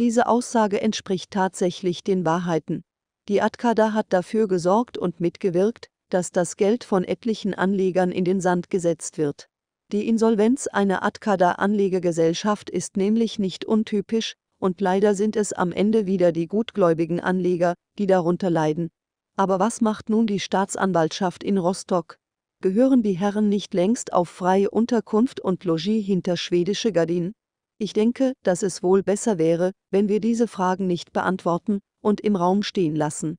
Diese Aussage entspricht tatsächlich den Wahrheiten. Die Atkada hat dafür gesorgt und mitgewirkt, dass das Geld von etlichen Anlegern in den Sand gesetzt wird. Die Insolvenz einer Atkada-Anlegergesellschaft ist nämlich nicht untypisch, und leider sind es am Ende wieder die gutgläubigen Anleger, die darunter leiden. Aber was macht nun die Staatsanwaltschaft in Rostock? Gehören die Herren nicht längst auf freie Unterkunft und Logis hinter schwedische Gardinen? Ich denke, dass es wohl besser wäre, wenn wir diese Fragen nicht beantworten und im Raum stehen lassen.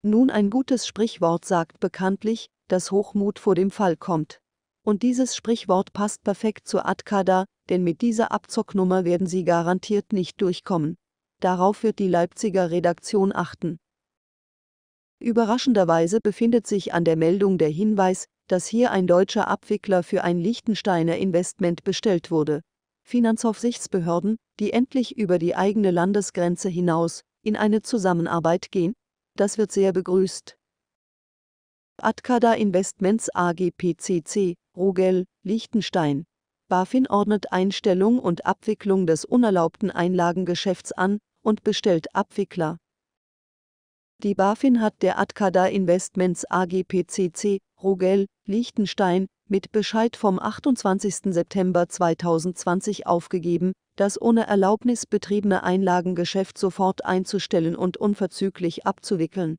Nun ein gutes Sprichwort sagt bekanntlich, dass Hochmut vor dem Fall kommt. Und dieses Sprichwort passt perfekt zu Atkada, denn mit dieser Abzocknummer werden sie garantiert nicht durchkommen. Darauf wird die Leipziger Redaktion achten. Überraschenderweise befindet sich an der Meldung der Hinweis, dass hier ein deutscher Abwickler für ein Liechtensteiner Investment bestellt wurde. Finanzaufsichtsbehörden, die endlich über die eigene Landesgrenze hinaus in eine Zusammenarbeit gehen, das wird sehr begrüßt. Atkada Investments AG PCC, Rogel, Liechtenstein. BaFin ordnet Einstellung und Abwicklung des unerlaubten Einlagengeschäfts an und bestellt Abwickler. Die BaFin hat der Atkada Investments AG PCC, Rogel, Liechtenstein mit Bescheid vom 28. September 2020 aufgegeben, das ohne Erlaubnis betriebene Einlagengeschäft sofort einzustellen und unverzüglich abzuwickeln.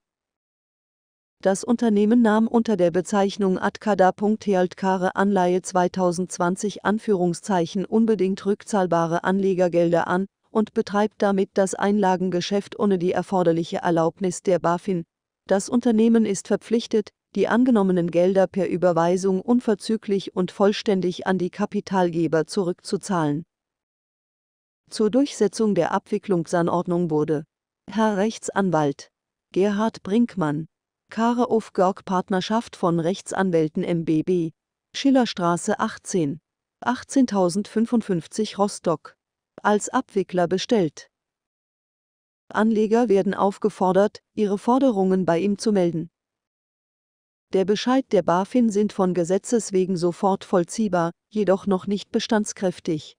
Das Unternehmen nahm unter der Bezeichnung Atkada.Healtkare Anleihe 2020 Anführungszeichen unbedingt rückzahlbare Anlegergelder an und betreibt damit das Einlagengeschäft ohne die erforderliche Erlaubnis der BaFin. Das Unternehmen ist verpflichtet, die angenommenen Gelder per Überweisung unverzüglich und vollständig an die Kapitalgeber zurückzuzahlen. Zur Durchsetzung der Abwicklungsanordnung wurde Herr Rechtsanwalt Gerhard Brinkmann, Kareow Görg Partnerschaft von Rechtsanwälten MBB, Schillerstraße 18, 18055 Rostock, als Abwickler bestellt. Anleger werden aufgefordert, ihre Forderungen bei ihm zu melden. Der Bescheid der BaFin sind von Gesetzes wegen sofort vollziehbar, jedoch noch nicht bestandskräftig.